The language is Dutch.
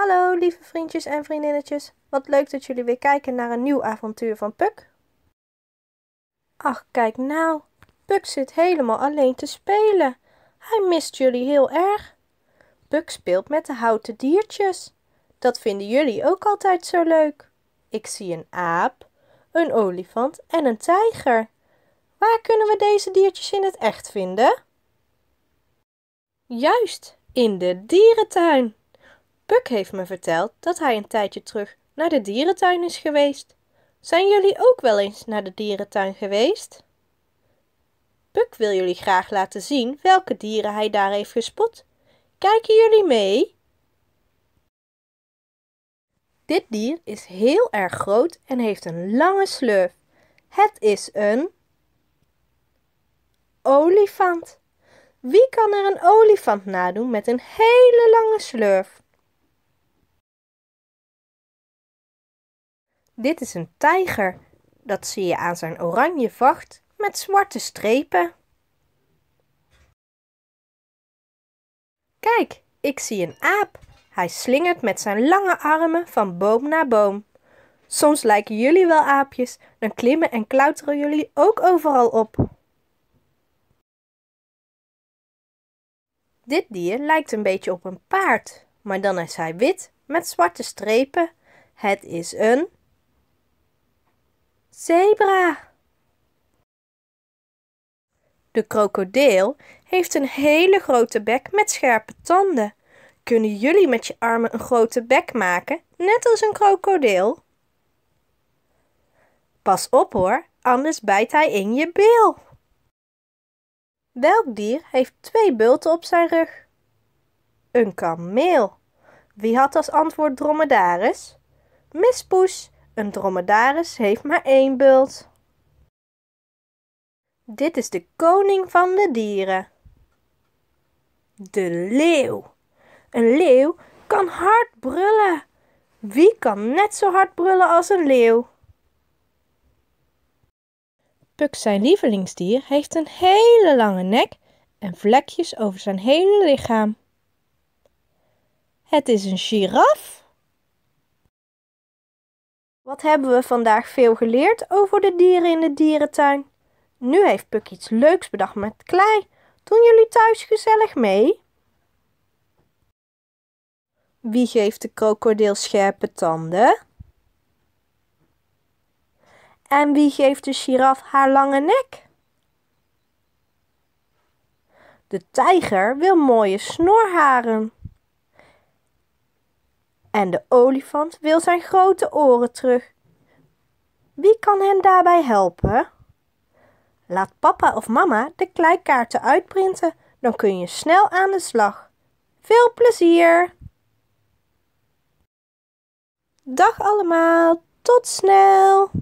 Hallo lieve vriendjes en vriendinnetjes, wat leuk dat jullie weer kijken naar een nieuw avontuur van Puk. Ach, kijk nou, Puk zit helemaal alleen te spelen. Hij mist jullie heel erg. Puk speelt met de houten diertjes. Dat vinden jullie ook altijd zo leuk. Ik zie een aap, een olifant en een tijger. Waar kunnen we deze diertjes in het echt vinden? Juist, in de dierentuin. Puk heeft me verteld dat hij een tijdje terug naar de dierentuin is geweest. Zijn jullie ook wel eens naar de dierentuin geweest? Puk wil jullie graag laten zien welke dieren hij daar heeft gespot. Kijken jullie mee? Dit dier is heel erg groot en heeft een lange slurf. Het is een olifant. Wie kan er een olifant nadoen met een hele lange slurf? Dit is een tijger. Dat zie je aan zijn oranje vacht met zwarte strepen. Kijk, ik zie een aap. Hij slingert met zijn lange armen van boom naar boom. Soms lijken jullie wel aapjes, dan klimmen en klauteren jullie ook overal op. Dit dier lijkt een beetje op een paard, maar dan is hij wit met zwarte strepen. Het is een Zebra! De krokodil heeft een hele grote bek met scherpe tanden. Kunnen jullie met je armen een grote bek maken, net als een krokodil? Pas op hoor, anders bijt hij in je bil. Welk dier heeft twee bulten op zijn rug? Een kameel. Wie had als antwoord dromedaris? Mispoes. Een dromedaris heeft maar één bult. Dit is de koning van de dieren. De leeuw. Een leeuw kan hard brullen. Wie kan net zo hard brullen als een leeuw? Puk, zijn lievelingsdier, heeft een hele lange nek en vlekjes over zijn hele lichaam. Het is een giraf. Wat hebben we vandaag veel geleerd over de dieren in de dierentuin? Nu heeft Puk iets leuks bedacht met klei. Doen jullie thuis gezellig mee? Wie geeft de krokodil scherpe tanden? En wie geeft de giraf haar lange nek? De tijger wil mooie snorharen. En de olifant wil zijn grote oren terug. Wie kan hen daarbij helpen? Laat papa of mama de kleikaarten uitprinten, dan kun je snel aan de slag. Veel plezier! Dag allemaal, tot snel!